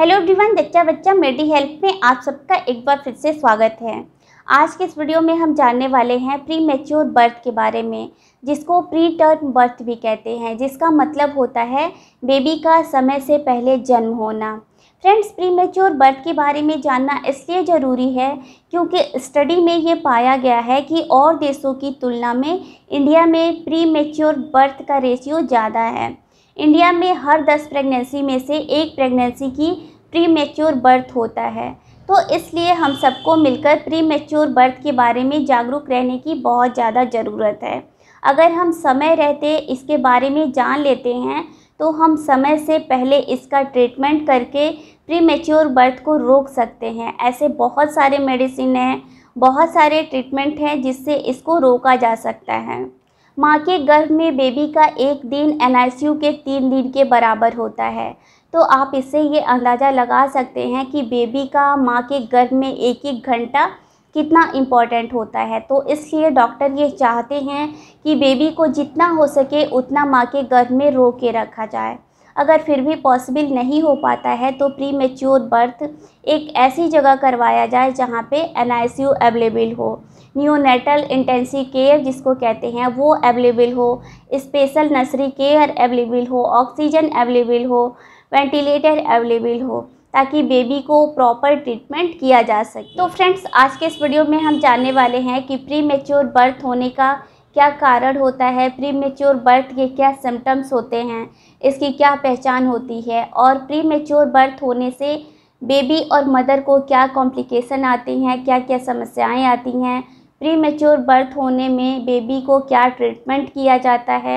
hello everyone जच्चा बच्चा मेडी help में आप सबका एक बार फिर से स्वागत है आज के इस वीडियो में हम जानने वाले हैं प्री मेच्योर बर्थ के बारे में जिसको प्री टर्म बर्थ भी कहते हैं जिसका मतलब होता है बेबी का समय से पहले जन्म होना फ्रेंड्स प्री मेच्योर बर्थ के बारे में जानना इसलिए ज़रूरी है क्योंकि स्टडी में ये पाया गया है कि और देशों की तुलना में इंडिया में प्री मेच्योर बर्थ का रेशियो ज़्यादा है इंडिया में हर दस प्रेगनेंसी में से एक प्रेगनेंसी की प्री मेच्योर बर्थ होता है तो इसलिए हम सबको मिलकर प्री मेच्योर बर्थ के बारे में जागरूक रहने की बहुत ज़्यादा ज़रूरत है अगर हम समय रहते इसके बारे में जान लेते हैं तो हम समय से पहले इसका ट्रीटमेंट करके प्री मेच्योर बर्थ को रोक सकते हैं ऐसे बहुत सारे मेडिसिन हैं बहुत सारे ट्रीटमेंट हैं जिससे इसको रोका जा सकता है माँ के गर्भ में बेबी का एक दिन एनआईसीयू के तीन दिन के बराबर होता है तो आप इससे ये अंदाज़ा लगा सकते हैं कि बेबी का माँ के गर्भ में एक एक घंटा कितना इम्पॉर्टेंट होता है तो इसलिए डॉक्टर ये चाहते हैं कि बेबी को जितना हो सके उतना माँ के गर्भ में रो के रखा जाए अगर फिर भी पॉसिबल नहीं हो पाता है तो प्री मेच्योर बर्थ एक ऐसी जगह करवाया जाए जहाँ पे एन अवेलेबल हो न्यूनेटल इंटेंसिव केयर जिसको कहते हैं वो अवेलेबल हो स्पेशल नर्सरी केयर अवेलेबल हो ऑक्सीजन अवेलेबल हो वेंटिलेटर अवेलेबल हो ताकि बेबी को प्रॉपर ट्रीटमेंट किया जा सके तो फ्रेंड्स आज के इस वीडियो में हम जानने वाले हैं कि प्री मेच्योर बर्थ होने का क्या कारण होता है प्री मेच्योर बर्थ के क्या सिम्टम्स होते हैं इसकी क्या पहचान होती है और प्री मेच्योर बर्थ होने से बेबी और मदर को क्या कॉम्प्लिकेशन आती हैं क्या क्या समस्याएं आती हैं प्री मेच्योर बर्थ होने में बेबी को क्या ट्रीटमेंट किया जाता है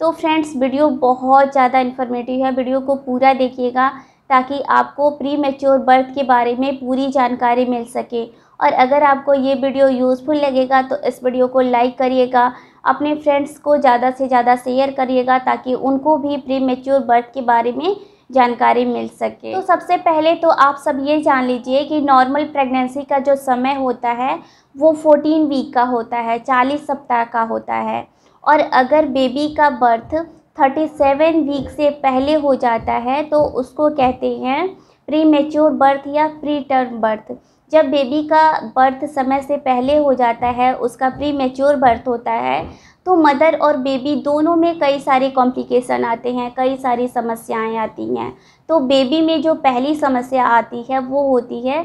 तो फ्रेंड्स वीडियो बहुत ज़्यादा इन्फॉर्मेटिव है वीडियो को पूरा देखिएगा ताकि आपको प्री मेच्योर बर्थ के बारे में पूरी जानकारी मिल सके और अगर आपको ये वीडियो यूज़फुल लगेगा तो इस वीडियो को लाइक करिएगा अपने फ्रेंड्स को ज़्यादा से ज़्यादा शेयर करिएगा ताकि उनको भी प्री मेच्योर बर्थ के बारे में जानकारी मिल सके तो सबसे पहले तो आप सब ये जान लीजिए कि नॉर्मल प्रेगनेंसी का जो समय होता है वो फोर्टीन वीक का होता है चालीस सप्ताह का होता है और अगर बेबी का बर्थ थर्टी सेवन वीक से पहले हो जाता है तो उसको कहते हैं प्री मेच्योर बर्थ या प्री टर्म बर्थ जब बेबी का बर्थ समय से पहले हो जाता है उसका प्री मेच्योर बर्थ होता है तो मदर और बेबी दोनों में कई सारे कॉम्प्लिकेशन आते हैं कई सारी समस्याएं आती हैं तो बेबी में जो पहली समस्या आती है वो होती है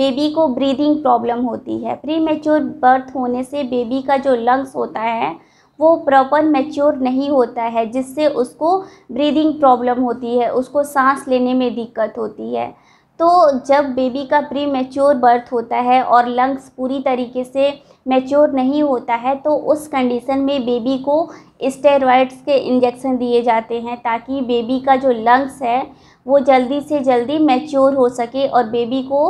बेबी को ब्रीदिंग प्रॉब्लम होती है प्री मेच्योर बर्थ होने से बेबी का जो लंग्स होता है वो प्रॉपर मैच्योर नहीं होता है जिससे उसको ब्रीदिंग प्रॉब्लम होती है उसको सांस लेने में दिक्कत होती है तो जब बेबी का प्री मेच्योर बर्थ होता है और लंग्स पूरी तरीके से मेच्योर नहीं होता है तो उस कंडीशन में बेबी को स्टेरॉइड्स के इंजेक्शन दिए जाते हैं ताकि बेबी का जो लंग्स है वो जल्दी से जल्दी मेच्योर हो सके और बेबी को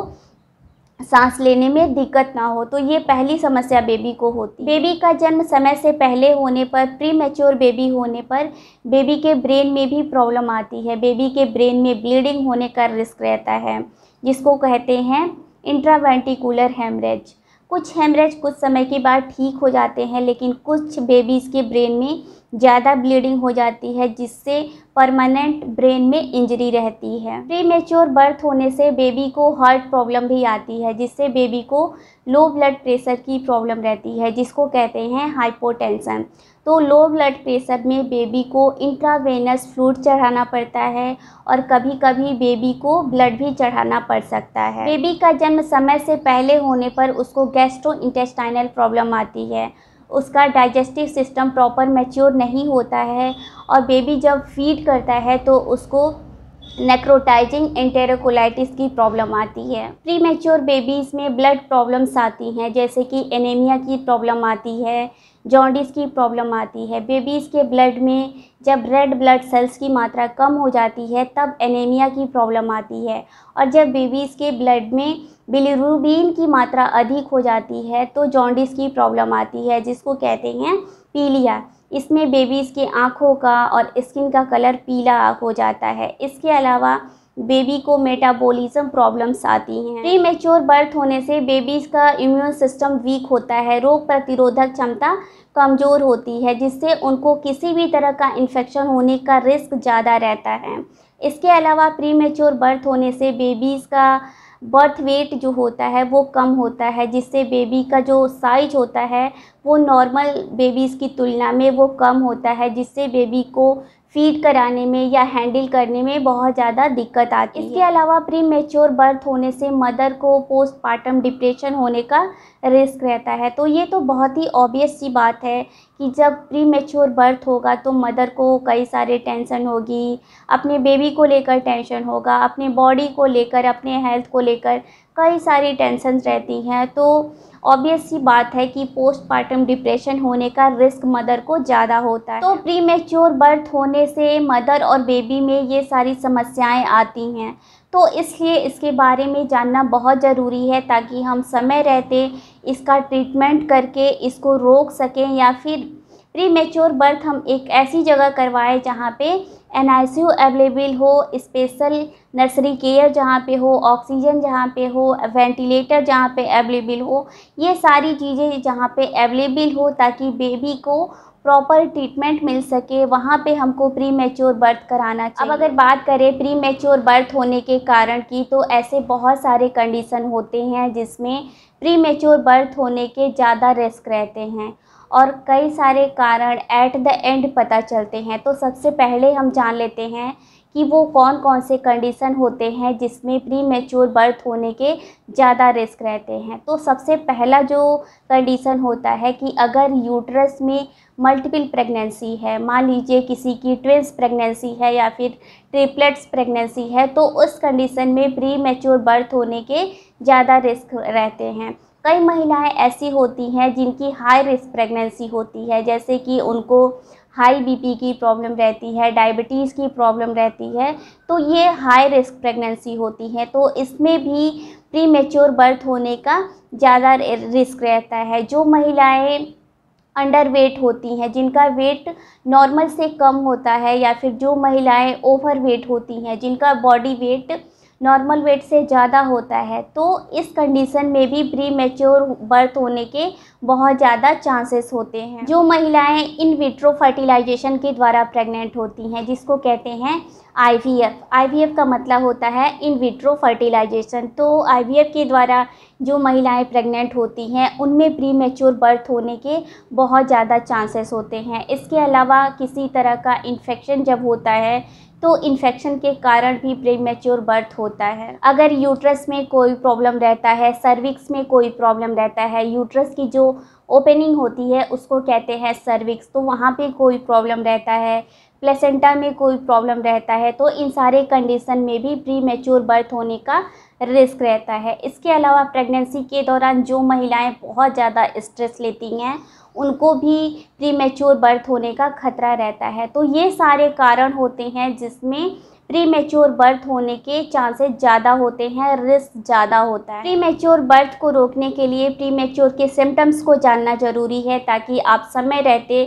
सांस लेने में दिक्कत ना हो तो ये पहली समस्या बेबी को होती बेबी का जन्म समय से पहले होने पर प्री मेच्योर बेबी होने पर बेबी के ब्रेन में भी प्रॉब्लम आती है बेबी के ब्रेन में ब्लीडिंग होने का रिस्क रहता है जिसको कहते हैं इंट्रावेंटिकुलर हेमरेज कुछ हेमरेज कुछ समय के बाद ठीक हो जाते हैं लेकिन कुछ बेबीज़ के ब्रेन में ज़्यादा ब्लीडिंग हो जाती है जिससे परमानेंट ब्रेन में इंजरी रहती है प्री मेच्योर बर्थ होने से बेबी को हार्ट प्रॉब्लम भी आती है जिससे बेबी को लो ब्लड प्रेशर की प्रॉब्लम रहती है जिसको कहते हैं हाइपोटेंशन तो लो ब्लड प्रेशर में बेबी को इंट्रावेनस फ्लूड चढ़ाना पड़ता है और कभी कभी बेबी को ब्लड भी चढ़ाना पड़ सकता है बेबी का जन्म समय से पहले होने पर उसको गैस्ट्रो इंटेस्टाइनल प्रॉब्लम आती है उसका डाइजेस्टिव सिस्टम प्रॉपर मैच्योर नहीं होता है और बेबी जब फीड करता है तो उसको नेक्रोटाइजिंग एंटेरोकोलाइटिस की प्रॉब्लम आती है प्री मेच्योर बेबीज़ में ब्लड प्रॉब्लम्स आती हैं जैसे कि एनीमिया की प्रॉब्लम आती है जॉन्डिस की प्रॉब्लम आती है बेबीज़ के ब्लड में जब रेड ब्लड सेल्स की मात्रा कम हो जाती है तब एनीमिया की प्रॉब्लम आती है और जब बेबीज़ के ब्लड में बिलिरूबिन की मात्रा अधिक हो जाती है तो जॉन्डिस की प्रॉब्लम आती है जिसको कहते हैं पीलिया इसमें बेबीज़ के आँखों का और स्किन का कलर पीला हो जाता है इसके अलावा बेबी को मेटाबॉलिज्म प्रॉब्लम्स आती हैं प्री मेच्योर बर्थ होने से बेबीज़ का इम्यून सिस्टम वीक होता है रोग प्रतिरोधक क्षमता कमज़ोर होती है जिससे उनको किसी भी तरह का इन्फेक्शन होने का रिस्क ज़्यादा रहता है इसके अलावा प्री मेच्योर बर्थ होने से बेबीज़ का बर्थ वेट जो होता है वो कम होता है जिससे बेबी का जो साइज होता है वो नॉर्मल बेबीज़ की तुलना में वो कम होता है जिससे बेबी को फीड कराने में या हैंडल करने में बहुत ज़्यादा दिक्कत आती है इसके अलावा प्री मेच्योर बर्थ होने से मदर को पोस्टपार्टम डिप्रेशन होने का रिस्क रहता है तो ये तो बहुत ही ऑबियस सी बात है कि जब प्री मेच्योर बर्थ होगा तो मदर को कई सारे टेंशन होगी अपने बेबी को लेकर टेंशन होगा अपने बॉडी को लेकर अपने हेल्थ को लेकर कई सारी टेंशन रहती हैं तो ऑब्वियस सी बात है कि पोस्टमार्टम डिप्रेशन होने का रिस्क मदर को ज़्यादा होता है तो प्री मेच्योर बर्थ होने से मदर और बेबी में ये सारी समस्याएं आती हैं तो इसलिए इसके बारे में जानना बहुत ज़रूरी है ताकि हम समय रहते इसका ट्रीटमेंट करके इसको रोक सकें या फिर प्री मेच्योर बर्थ हम एक ऐसी जगह करवाएं जहाँ पे एन अवेलेबल हो स्पेशल नर्सरी केयर जहाँ पे हो ऑक्सीजन जहाँ पे हो वेंटिलेटर जहाँ पे अवेलेबल हो ये सारी चीज़ें जहाँ पे अवेलेबल हो ताकि बेबी को प्रॉपर ट्रीटमेंट मिल सके वहाँ पे हमको प्री मेच्योर बर्थ कराना चाहिए अब अगर बात करें प्री मेच्योर बर्थ होने के कारण की तो ऐसे बहुत सारे कंडीशन होते हैं जिसमें प्री मेच्योर बर्थ होने के ज़्यादा रिस्क रहते हैं और कई सारे कारण एट द एंड पता चलते हैं तो सबसे पहले हम जान लेते हैं कि वो कौन कौन से कंडीशन होते हैं जिसमें प्री मेच्योर बर्थ होने के ज़्यादा रिस्क रहते हैं तो सबसे पहला जो कंडीशन होता है कि अगर यूट्रस में मल्टीपल प्रेगनेंसी है मान लीजिए किसी की ट्विंस प्रेगनेंसी है या फिर ट्रिपलेट्स प्रेगनेंसी है तो उस कंडीशन में प्री मेच्योर बर्थ होने के ज़्यादा रिस्क रहते हैं कई महिलाएं ऐसी होती हैं जिनकी हाई रिस्क प्रेगनेंसी होती है जैसे कि उनको हाई बीपी की प्रॉब्लम रहती है डायबिटीज़ की प्रॉब्लम रहती है तो ये हाई रिस्क प्रेगनेंसी होती है तो इसमें भी प्री मेच्योर बर्थ होने का ज़्यादा रिस्क रहता है जो महिलाएं अंडर वेट होती हैं जिनका वेट नॉर्मल से कम होता है या फिर जो महिलाएं ओवर वेट होती हैं जिनका बॉडी वेट नॉर्मल वेट से ज़्यादा होता है तो इस कंडीशन में भी प्री मेच्योर बर्थ होने के बहुत ज़्यादा चांसेस होते हैं जो महिलाएं इन विट्रो फर्टिलाइजेशन के द्वारा प्रेग्नेंट होती हैं जिसको कहते हैं आईवीएफ आईवीएफ का मतलब होता है इन विट्रो फर्टिलाइजेशन तो आईवीएफ के द्वारा जो महिलाएं प्रेग्नेंट होती हैं उनमें प्री मेच्योर बर्थ होने के बहुत ज़्यादा चांसेस होते हैं इसके अलावा किसी तरह का इन्फेक्शन जब होता है तो इन्फेक्शन के कारण भी प्रीमेच्योर बर्थ होता है अगर यूट्रस में कोई प्रॉब्लम रहता है सर्विक्स में कोई प्रॉब्लम रहता है यूट्रस की जो ओपनिंग होती है उसको कहते हैं सर्विक्स तो वहाँ पे कोई प्रॉब्लम रहता है प्लेसेंटा में कोई प्रॉब्लम रहता है तो इन सारे कंडीशन में भी प्री मेच्योर बर्थ होने का रिस्क रहता है इसके अलावा प्रेगनेंसी के दौरान जो महिलाएं बहुत ज़्यादा स्ट्रेस लेती हैं उनको भी प्री मेच्योर बर्थ होने का खतरा रहता है तो ये सारे कारण होते हैं जिसमें प्री मेच्योर बर्थ होने के चांसेस ज़्यादा होते हैं रिस्क ज़्यादा होता है प्री मेच्योर बर्थ को रोकने के लिए प्री मेच्योर के सिम्टम्स को जानना ज़रूरी है ताकि आप समय रहते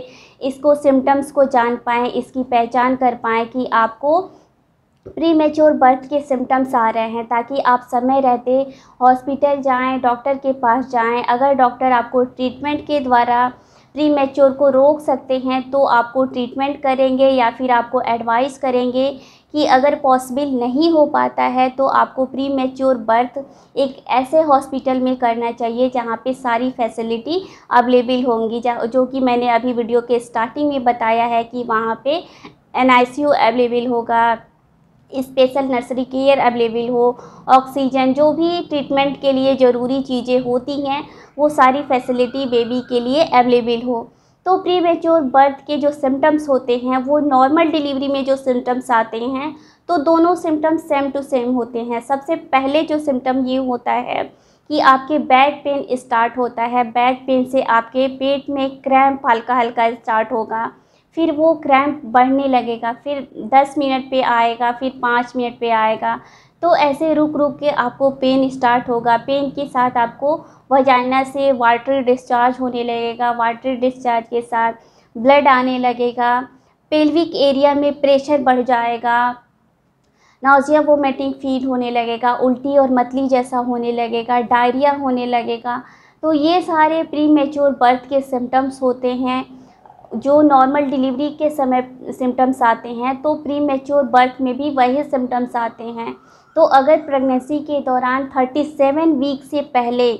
इसको सिम्टम्स को जान पाएँ इसकी पहचान कर पाएँ कि आपको प्री मेच्योर बर्थ के सिम्टम्स आ रहे हैं ताकि आप समय रहते हॉस्पिटल जाएं डॉक्टर के पास जाएं अगर डॉक्टर आपको ट्रीटमेंट के द्वारा प्री मेच्योर को रोक सकते हैं तो आपको ट्रीटमेंट करेंगे या फिर आपको एडवाइस करेंगे कि अगर पॉसिबल नहीं हो पाता है तो आपको प्री मेच्योर बर्थ एक ऐसे हॉस्पिटल में करना चाहिए जहाँ पे सारी फैसिलिटी अवेलेबल होंगी जो कि मैंने अभी वीडियो के स्टार्टिंग में बताया है कि वहाँ पे एन अवेलेबल होगा स्पेशल नर्सरी केयर अवेलेबल हो ऑक्सीजन जो भी ट्रीटमेंट के लिए ज़रूरी चीज़ें होती हैं वो सारी फैसिलिटी बेबी के लिए अवेलेबल हो तो प्री मेच्योर बर्थ के जो सिम्टम्स होते हैं वो नॉर्मल डिलीवरी में जो सिम्टम्स आते हैं तो दोनों सिम्टम्स सेम टू सेम होते हैं सबसे पहले जो सिम्टम ये होता है कि आपके बैक पेन स्टार्ट होता है बैक पेन से आपके पेट में क्रैम्प हल्का हल्का स्टार्ट होगा फिर वो क्रैम्प बढ़ने लगेगा फिर दस मिनट पे आएगा फिर पाँच मिनट पे आएगा तो ऐसे रुक रुक के आपको पेन स्टार्ट होगा पेन के साथ आपको वजाइना से वाटर डिस्चार्ज होने लगेगा वाटर डिस्चार्ज के साथ ब्लड आने लगेगा पेल्विक एरिया में प्रेशर बढ़ जाएगा नाजिया वोमेटिंग फील होने लगेगा उल्टी और मतली जैसा होने लगेगा डायरिया होने लगेगा तो ये सारे प्री मेच्योर बर्थ के सिम्टम्स होते हैं जो नॉर्मल डिलीवरी के समय सिम्टम्स आते हैं तो प्री मेच्योर बर्थ में भी वही सिम्टम्स आते हैं तो अगर प्रेगनेंसी के दौरान 37 वीक से पहले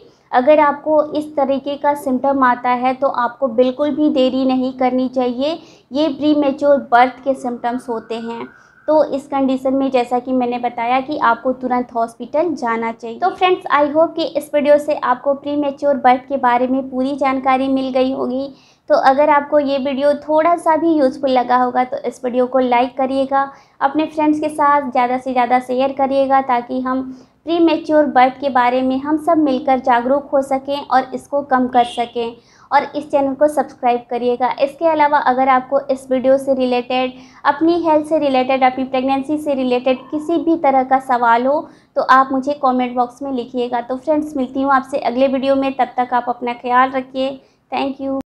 अगर आपको इस तरीके का सिम्टम आता है तो आपको बिल्कुल भी देरी नहीं करनी चाहिए ये प्री मेच्योर बर्थ के सिम्टम्स होते हैं तो इस कंडीशन में जैसा कि मैंने बताया कि आपको तुरंत हॉस्पिटल जाना चाहिए तो फ्रेंड्स आई होप कि इस वीडियो से आपको प्री मेच्योर बर्थ के बारे में पूरी जानकारी मिल गई होगी तो अगर आपको ये वीडियो थोड़ा सा भी यूज़फुल लगा होगा तो इस वीडियो को लाइक करिएगा अपने फ्रेंड्स के साथ ज़्यादा से ज़्यादा शेयर करिएगा ताकि हम प्री मेच्योर बर्थ के बारे में हम सब मिलकर जागरूक हो सकें और इसको कम कर सकें और इस चैनल को सब्सक्राइब करिएगा इसके अलावा अगर आपको इस वीडियो से रिलेटेड अपनी हेल्थ से रिलेटेड अपनी प्रेगनेंसी से रिलेटेड किसी भी तरह का सवाल हो तो आप मुझे कमेंट बॉक्स में लिखिएगा तो फ्रेंड्स मिलती हूँ आपसे अगले वीडियो में तब तक आप अपना ख्याल रखिए थैंक यू